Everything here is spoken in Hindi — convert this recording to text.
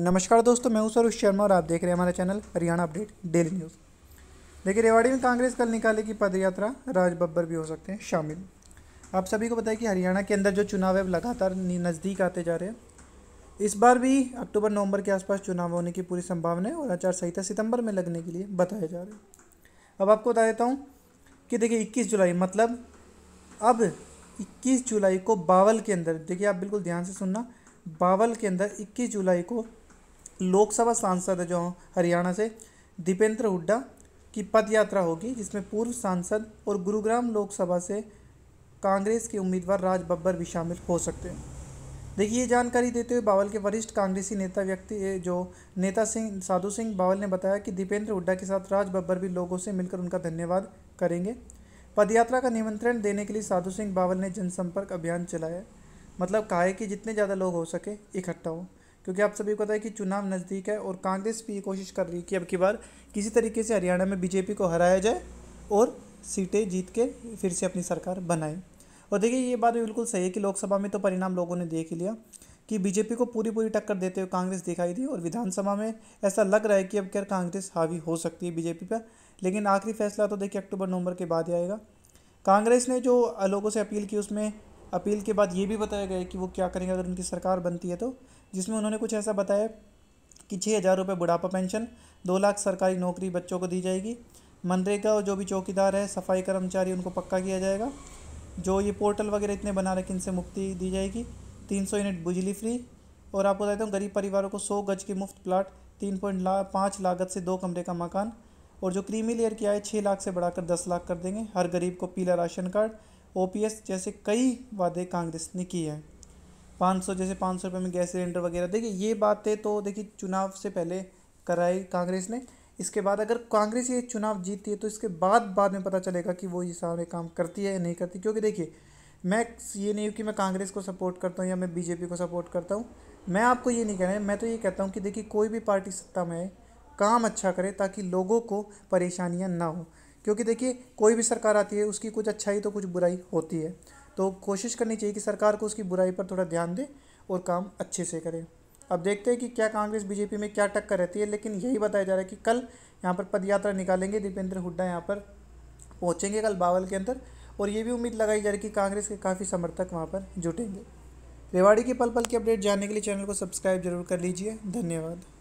नमस्कार दोस्तों मैं हूं सरुष शर्मा और आप देख रहे हैं हमारा channel Haryana update daily news देखिए रेवाड़ी में कांग्रेस कल निकालेगी पदयात्रा राज बब्बर भी हो सकते हैं शामिल आप सभी को पता कि हरियाणा के अंदर जो चुनाव है लगातार नज़दीक आते जा रहे हैं इस बार भी अक्टूबर नवंबर के आसपास चुनाव होने की पूरी संभावना है और आचार संहिता सितंबर में लगने के लिए बताया जा रहा है अब आपको बता देता हूँ कि देखिए इक्कीस जुलाई मतलब अब इक्कीस जुलाई को बावल के अंदर देखिए आप बिल्कुल ध्यान से सुनना बावल के अंदर इक्कीस जुलाई को लोकसभा सांसद जो हरियाणा से दीपेंद्र हुड्डा की पद यात्रा होगी जिसमें पूर्व सांसद और गुरुग्राम लोकसभा से कांग्रेस के उम्मीदवार राज बब्बर भी शामिल हो सकते हैं देखिए ये जानकारी देते हुए बावल के वरिष्ठ कांग्रेसी नेता व्यक्ति जो नेता सिंह साधु सिंह बावल ने बताया कि दीपेंद्र हुड्डा के साथ राज बब्बर भी लोगों से मिलकर उनका धन्यवाद करेंगे पदयात्रा का निमंत्रण देने के लिए साधु सिंह बावल ने जनसंपर्क अभियान चलाया मतलब कहा है कि जितने ज़्यादा लोग हो सके इकट्ठा हो क्योंकि आप सभी को पता है कि चुनाव नज़दीक है और कांग्रेस भी ये कोशिश कर रही है कि अब की बार किसी तरीके से हरियाणा में बीजेपी को हराया जाए और सीटें जीत के फिर से अपनी सरकार बनाए और देखिए ये बात बिल्कुल सही है कि लोकसभा में तो परिणाम लोगों ने देख लिया कि बीजेपी को पूरी पूरी टक्कर देते हुए कांग्रेस दिखाई दी और विधानसभा में ऐसा लग रहा है कि अब खैर कांग्रेस हावी हो सकती है बीजेपी पर लेकिन आखिरी फैसला तो देखिए अक्टूबर नवंबर के बाद ही आएगा कांग्रेस ने जो लोगों से अपील की उसमें अपील के बाद ये भी बताया गया कि वो क्या करेंगे अगर उनकी सरकार बनती है तो जिसमें उन्होंने कुछ ऐसा बताया कि छः हज़ार रुपये बुढ़ापा पेंशन दो लाख सरकारी नौकरी बच्चों को दी जाएगी मनरेगा और जो भी चौकीदार है सफाई कर्मचारी उनको पक्का किया जाएगा जो ये पोर्टल वगैरह इतने बना रखे इनसे मुक्ति दी जाएगी तीन सौ यूनिट बिजली फ्री और आपको बताते हूँ गरीब परिवारों को सौ गज के मुफ्त प्लाट तीन पॉइंट ला पाँच लागत से दो कमरे का मकान और जो क्रीमी लेयर की आए छः लाख से बढ़ाकर दस लाख कर देंगे हर गरीब को पीला राशन कार्ड ओपीएस जैसे कई वादे कांग्रेस ने किए हैं 500 जैसे 500 रुपए में गैस सिलेंडर वगैरह देखिए ये बातें तो देखिए चुनाव से पहले कराई कांग्रेस ने इसके बाद अगर कांग्रेस ये चुनाव जीतती है तो इसके बाद बाद में पता चलेगा कि वो ये सारे काम करती है या नहीं करती क्योंकि देखिए मैं ये नहीं हूँ कि मैं कांग्रेस को सपोर्ट करता हूँ या मैं बीजेपी को सपोर्ट करता हूँ मैं आपको ये नहीं कह रहा मैं तो ये कहता हूँ कि देखिए कोई भी पार्टी सत्ता में काम अच्छा करे ताकि लोगों को परेशानियाँ ना हो क्योंकि देखिए कोई भी सरकार आती है उसकी कुछ अच्छाई तो कुछ बुराई होती है तो कोशिश करनी चाहिए कि सरकार को उसकी बुराई पर थोड़ा ध्यान दे और काम अच्छे से करे अब देखते हैं कि क्या कांग्रेस बीजेपी में क्या टक्कर रहती है लेकिन यही बताया जा रहा है कि कल यहाँ पर पदयात्रा निकालेंगे दीपेंद्र हुड्डा यहाँ पर पहुँचेंगे कल बावल के अंदर और ये भी उम्मीद लगाई जा रही है कि कांग्रेस के काफ़ी समर्थक वहाँ पर जुटेंगे रेवाड़ी की पल पल की अपडेट जानने के लिए चैनल को सब्सक्राइब जरूर कर लीजिए धन्यवाद